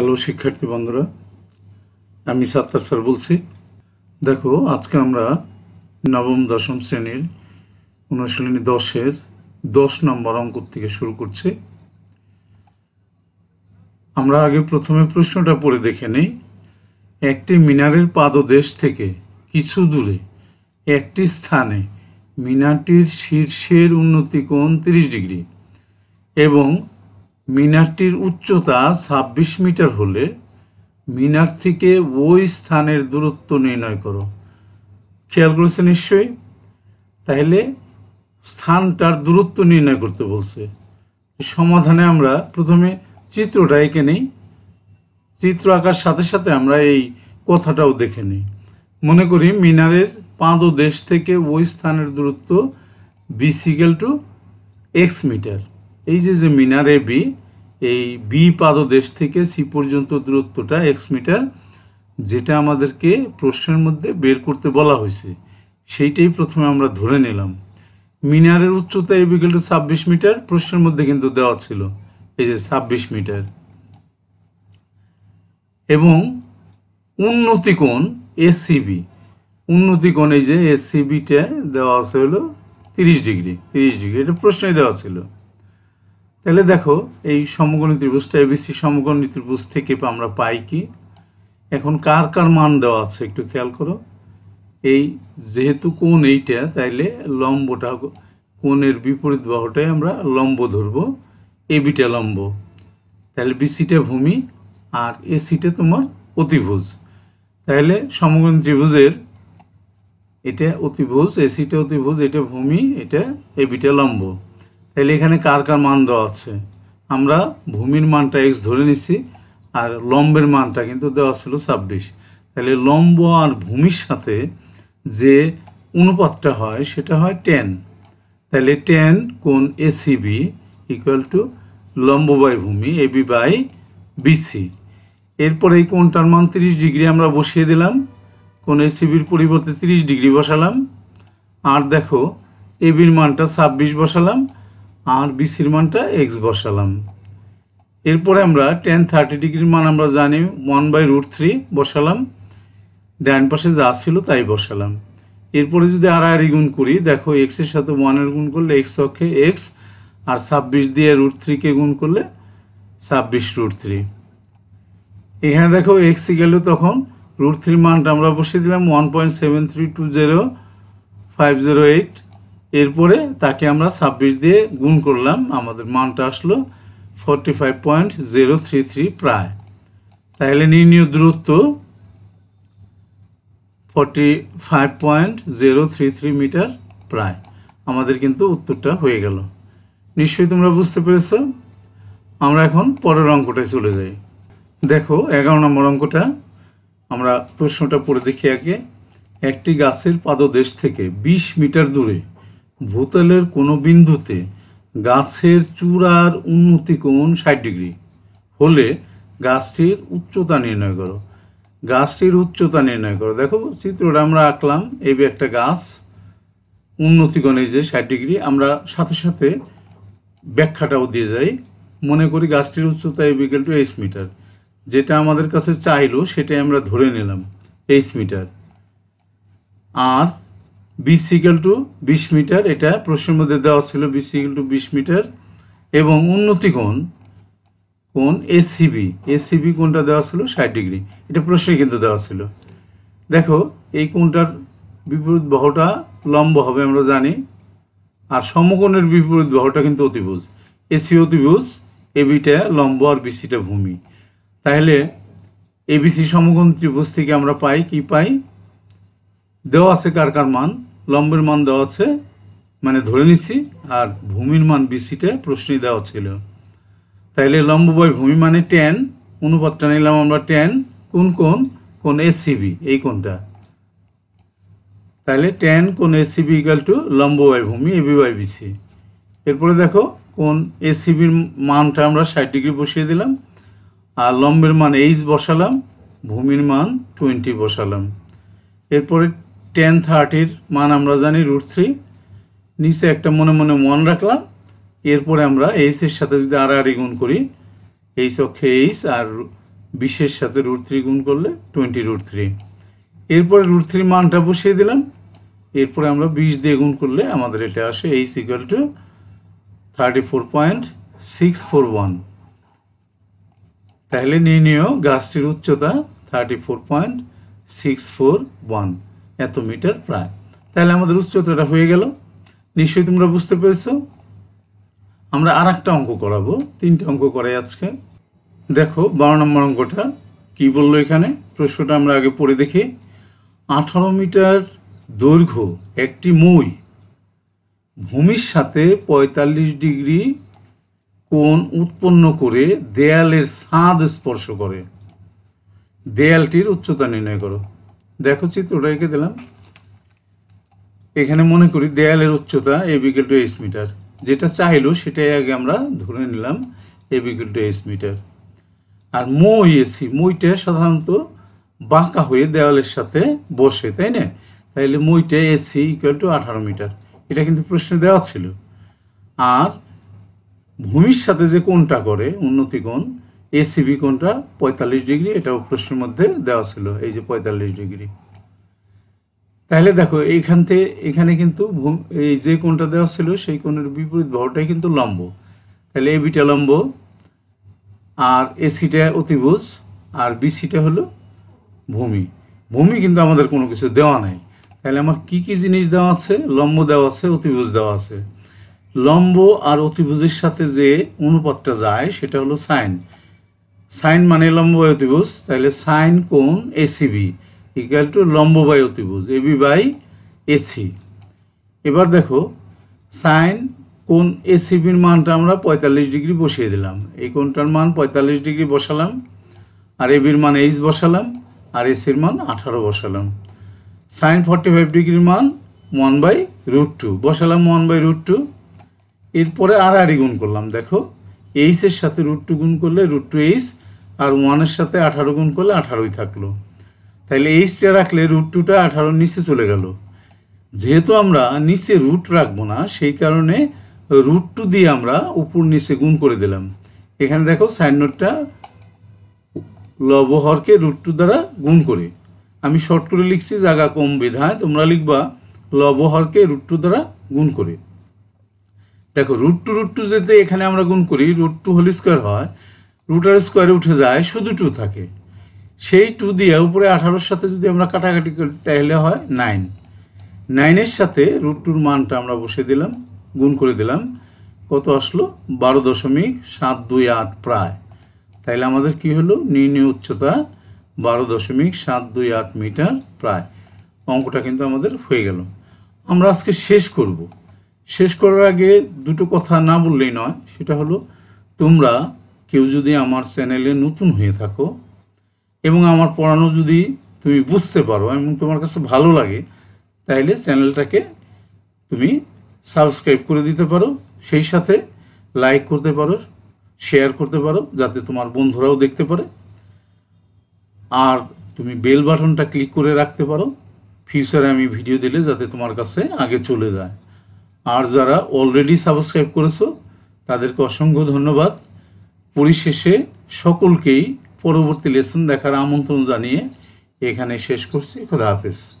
hello শিক্ষার্থী বন্ধুরা আমি সাত্তার স্যার বলছি দেখো আজকে আমরা নবম দশম শ্রেণীর অনুশীলনী দশের দশ নম্বর অঙ্ক থেকে শুরু করছি আমরা আগে প্রথমে প্রশ্নটা পড়ে দেখে নিই একটি মিনারের পাদদেশ থেকে কিছু দূরে একটি স্থানে মিনারটির শীর্ষের উন্নতি কোণ তিরিশ ডিগ্রি এবং মিনারটির উচ্চতা ২৬ মিটার হলে মিনার থেকে ওই স্থানের দূরত্ব নির্ণয় করো খেয়াল করেছে নিশ্চয়ই তাহলে স্থানটার দূরত্ব নির্ণয় করতে বলছে সমাধানে আমরা প্রথমে চিত্রটা এঁকে নিই চিত্র আঁকার সাথে সাথে আমরা এই কথাটাও দেখে নিই মনে করি মিনারের দেশ থেকে ওই স্থানের দূরত্ব বিসিকেল টু এক্স মিটার এই যে যে মিনারে বি এই বি পাদদেশ থেকে সি পর্যন্ত দূরত্বটা এক্স মিটার যেটা আমাদেরকে প্রশ্নের মধ্যে বের করতে বলা হয়েছে সেইটাই প্রথমে আমরা ধরে নিলাম মিনারের উচ্চতা এবিকেল টু ছাব্বিশ মিটার প্রশ্নের মধ্যে কিন্তু দেওয়া ছিল এই যে ছাব্বিশ মিটার এবং উন্নতিকোণ এসসিবি উন্নতিকোণ এই যে এসসিবিটা দেওয়া আছে হলো তিরিশ ডিগ্রি তিরিশ ডিগ্রি এটা প্রশ্নে দেওয়া ছিল তাহলে দেখো এই সমকোণী ত্রিভুজটা এবিসি সমকোণী ত্রিভুজ থেকে আমরা পাই কি এখন কার কার মান দেওয়া আছে একটু খেয়াল করো এই যেহেতু কোন এইটা তাইলে লম্বটা কোণের বিপরীত বাহুটাই আমরা লম্ব ধরব এবিটা লম্ব তাহলে বিসিটা ভূমি আর এসিটা তোমার অতিভুজ তাহলে সমগ্র ত্রিভুজের এটা অতিভুজ এসিটা অতিভুজ এটা ভূমি এটা এবিটা লম্ব তাহলে এখানে কার কার মান দেওয়া আছে আমরা ভূমির মানটা এক্স ধরে নিছি আর লম্বের মানটা কিন্তু দেওয়া ছিল ছাব্বিশ তাহলে লম্ব আর ভূমির সাথে যে অনুপাতটা হয় সেটা হয় টেন তাহলে টেন কোন এসিবি ইকুয়াল টু লম্ব বাই ভূমি এবি বাই বিসি এরপরে এই কোনটার মান তিরিশ ডিগ্রি আমরা বসিয়ে দিলাম কোন এসিবির পরিবর্তে তিরিশ ডিগ্রি বসালাম আর দেখো এবির মানটা ছাব্বিশ বসালাম আর বিসির মানটা এক্স বসালাম এরপরে আমরা টেন থার্টি ডিগ্রির মান আমরা জানি ওয়ান বাই রুট থ্রি বসালাম ডান পাশে যা ছিল তাই বসালাম এরপরে যদি আর গুণ করি দেখো এক্সের সাথে ওয়ানের গুণ করলে এক্স অক্ষে এক্স আর ছাব্বিশ দিয়ে রুট থ্রিকে গুণ করলে ছাব্বিশ রুট থ্রি এখানে দেখো এক্স গেল তখন রুট থ্রি মানটা আমরা বসিয়ে দিলাম one point seven three two zero five zero eight এরপরে তাকে আমরা ছাব্বিশ দিয়ে গুণ করলাম আমাদের মানটা আসলো forty five point three three প্রায় তাহলে নির্ণীয় দূরত্ব forty five point three three metre প্রায় আমাদের কিন্তু উত্তরটা হয়ে গেল নিশ্চয়ই তোমরা বুঝতে পেরেছ আমরা এখন পরের অঙ্কটায় চলে যাই দেখো এগারো নম্বর অঙ্কটা আমরা প্রশ্নটা পড়ে দেখি আগে একটি গাছের পাদদেশ থেকে ২০ মিটার দূরে ভূতলের কোনো বিন্দুতে গাছের চূড়ার উন্নতি কোণ ষাট ডিগ্রি হলে গাছটির উচ্চতা নির্ণয় করো গাছটির উচ্চতা নির্ণয় করো দেখো চিত্রটা আমরা আঁকলাম এই একটা গাছ উন্নতি কোণে যে ষাট ডিগ্রি আমরা সাথে সাথে ব্যাখ্যাটাও দিয়ে যাই মনে করি গাছটির উচ্চতা বিকেল টু এইচ মিটার যেটা আমাদের কাছে চাইলো সেটাই আমরা ধরে নিলাম এইচ মিটার আর বিশ সিকেল টু বিশ মিটার এটা প্রশ্নের মধ্যে দেওয়া ছিল বিশ সিকেল টু বিশ মিটার এবং উন্নতি কোণ কোন এসসিবি এসসিবি কোনটা দেওয়া ছিল ষাট ডিগ্রি এটা প্রশ্নে কিন্তু দেওয়া ছিল দেখো এই কোনটার বিপরীত বহটা লম্ব হবে আমরা জানি আর সমকোণের বিপরীত বহটা কিন্তু অতিভুজ এসি অতিভুজ এবিটা লম্ব আর বিসিটা ভূমি তাহলে এবিসি সমকোণ ত্রিভুজ থেকে আমরা পাই কি পাই দেওয়া আছে কার কার মান লম্বের মান দেওয়া আছে মানে ধরে নিছি আর ভূমির মান বিসিটা প্রশ্নে দেওয়া ছিল তাইলে লম্ব বয় ভূমি মানে টেন অনুপাতটা নিলাম আমরা টেন কোন কোন কোন এসসিবি এই কোনটা তাহলে টেন কোন এসিবি ইকাল টু লম্ব বয় ভূমি এবি বাই বিসি এরপরে দেখো কোন এসিবির মানটা আমরা ষাট ডিগ্রি বসিয়ে দিলাম আর লম্বের মান এইচ বসালাম ভূমির মান টোয়েন্টি বসালাম এরপরে টেন থার্টির মান আমরা জানি রুট থ্রি নিচে একটা মনে মনে মন রাখলাম এরপরে আমরা এইচের সাথে যদি আড়াআড়ি e গুণ করি এইচ অক্ষে এইচ আর বিশের সাথে রুট থ্রি গুণ করলে টোয়েন্টি রুট থ্রি এরপরে রুট থ্রি মানটা বসিয়ে দিলাম এরপরে আমরা বিশ দিয়ে গুণ করলে আমাদের এটা আসে H equal to thirty four point six four one তাহলে নিয়ে নিও গাছটির উচ্চতা thirty four point six four one এত মিটার প্রায় তাহলে আমাদের উচ্চতাটা হয়ে গেল নিশ্চয়ই তোমরা বুঝতে পেরেছো আমরা আর একটা অঙ্ক করাবো তিনটে অঙ্ক করাই আজকে দেখো বারো নম্বর অঙ্কটা কি বললো এখানে প্রশ্নটা আমরা আগে পড়ে দেখি আঠারো মিটার দৈর্ঘ্য একটি মই ভূমির সাথে ৪৫ ডিগ্রি কোণ উৎপন্ন করে দেয়ালের ছাদ স্পর্শ করে দেয়ালটির উচ্চতা নির্ণয় করো দেখো চিত্রটা এঁকে দিলাম এখানে মনে করি দেয়ালের উচ্চতা এ বিকেল টু এইচ মিটার যেটা চাইলো সেটাই আগে আমরা ধরে নিলাম এ বিকেল টু এইচ মিটার আর মই এসি মইটা সাধারণত বাঁকা হয়ে দেওয়ালের সাথে বসে তাই না তাইলে মইটা এসি ইকুয়াল টু আঠারো মিটার এটা কিন্তু প্রশ্নে দেওয়া ছিল আর ভূমির সাথে যে কোনটা করে উন্নতি কোণ এসিবি কোনটা পঁয়তাল্লিশ ডিগ্রি এটাও প্রশ্নের মধ্যে দেওয়া ছিল এই যে পঁয়তাল্লিশ ডিগ্রি তাহলে দেখো এইখান থেকে এখানে কিন্তু এই যে কোনটা দেওয়া ছিল সেই কোণের বিপরীত ভাবটাই কিন্তু লম্ব তাহলে এবিটা লম্ব আর এসিটা অতিভুজ আর বিসিটা হলো ভূমি ভূমি কিন্তু আমাদের কোনো কিছু দেওয়া নাই তাহলে আমার কি কি জিনিস দেওয়া আছে লম্ব দেওয়া আছে অতিভুজ দেওয়া আছে লম্ব আর অতিভুজের সাথে যে অনুপাতটা যায় সেটা হলো সাইন সাইন মানে লম্বায় অতিভুজ তাহলে সাইন কোন এসিবি ইকাল টু লম্ববায়ু এ এবি বাই এসি এবার দেখো সাইন কোন এসিবির মানটা আমরা পঁয়তাল্লিশ ডিগ্রি বসিয়ে দিলাম এই কোনটার মান পঁয়তাল্লিশ ডিগ্রি বসালাম আর এবির মান এইচ বসালাম আর এসির মান আঠারো বসালাম সাইন ফর্টি ফাইভ ডিগ্রির মান ওয়ান বাই রুট টু বসালাম ওয়ান বাই রুট টু এরপরে আর আড়ি গুণ করলাম দেখো এর সাথে রুট টু গুণ করলে রুট টু এইস আর ওয়ানের সাথে আঠারো গুণ করলে আঠারোই থাকলো তাহলে এইসটা রাখলে রুট টুটা আঠারোর নিচে চলে গেল যেহেতু আমরা নিচে রুট রাখবো না সেই কারণে রুট টু দিয়ে আমরা উপর নিচে গুণ করে দিলাম এখানে দেখো সাইড নোটটা লবহরকে রুট টু দ্বারা গুণ করে আমি শর্ট করে লিখছি জাগা কম বিধায় তোমরা লিখবা লবহরকে রুট টু দ্বারা গুণ করে দেখো রুট টু রুট টু যেতে এখানে আমরা গুণ করি রুট টু হোল স্কোয়ার হয় রুট আর স্কোয়ারে উঠে যায় শুধু টু থাকে সেই টু দিয়ে উপরে আঠারোর সাথে যদি আমরা কাটাকাটি করি তাহলে হয় নাইন নাইনের সাথে রুট টুর মানটা আমরা বসে দিলাম গুণ করে দিলাম কত আসলো বারো দশমিক সাত দুই আট প্রায় তাইলে আমাদের কি হলো নির্ণয় উচ্চতা বারো দশমিক সাত দুই আট মিটার প্রায় অঙ্কটা কিন্তু আমাদের হয়ে গেল আমরা আজকে শেষ করবো শেষ করার আগে দুটো কথা না বললেই নয় সেটা হলো তোমরা কেউ যদি আমার চ্যানেলে নতুন হয়ে থাকো এবং আমার পড়ানো যদি তুমি বুঝতে পারো এবং তোমার কাছে ভালো লাগে তাহলে চ্যানেলটাকে তুমি সাবস্ক্রাইব করে দিতে পারো সেই সাথে লাইক করতে পারো শেয়ার করতে পারো যাতে তোমার বন্ধুরাও দেখতে পারে আর তুমি বেল বাটনটা ক্লিক করে রাখতে পারো ফিউচারে আমি ভিডিও দিলে যাতে তোমার কাছে আগে চলে যায় আর যারা অলরেডি সাবস্ক্রাইব করেছ তাদেরকে অসংখ্য ধন্যবাদ পরিশেষে সকলকেই পরবর্তী লেসন দেখার আমন্ত্রণ জানিয়ে এখানে শেষ করছি খোদা হাফেজ